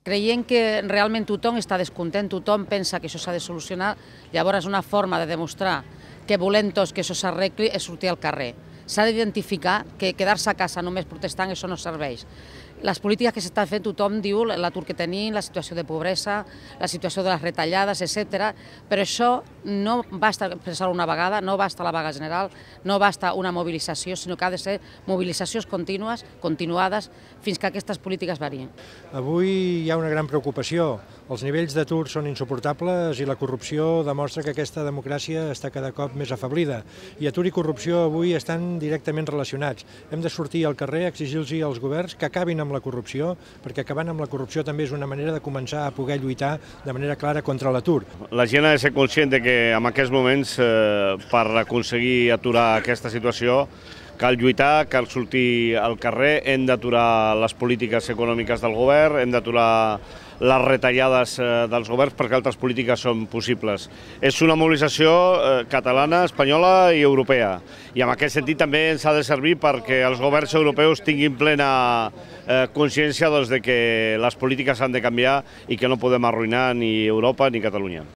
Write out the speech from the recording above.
Creiem que realment tothom està descontent, tothom pensa que això s'ha de solucionar, llavors una forma de demostrar que volem tots que això s'arregli és sortir al carrer. S'ha d'identificar que quedar-se a casa només protestant això no serveix les polítiques que s'estan fent, tothom diu l'atur que tenim, la situació de pobresa, la situació de les retallades, etc. Però això no basta pensar una vegada, no basta la vaga general, no basta una mobilització, sinó que ha de ser mobilitzacions contínues, continuades, fins que aquestes polítiques varien. Avui hi ha una gran preocupació els nivells d'atur són insuportables i la corrupció demostra que aquesta democràcia està cada cop més afablida. I atur i corrupció avui estan directament relacionats. Hem de sortir al carrer a exigir-los als governs que acabin amb la corrupció, perquè acabant amb la corrupció també és una manera de començar a poder lluitar de manera clara contra l'atur. La gent ha de ser conscient de que en aquests moments, eh, per aconseguir aturar aquesta situació, cal lluitar, cal sortir al carrer, hem d'aturar les polítiques econòmiques del govern, hem d'aturar les retallades eh, dels governs perquè altres polítiques són possibles. És una mobilització eh, catalana, espanyola i europea. I en aquest sentit també ens ha de servir perquè els governs europeus tinguin plena eh, consciència doncs, de que les polítiques han de canviar i que no podem arruïnar ni Europa ni Catalunya.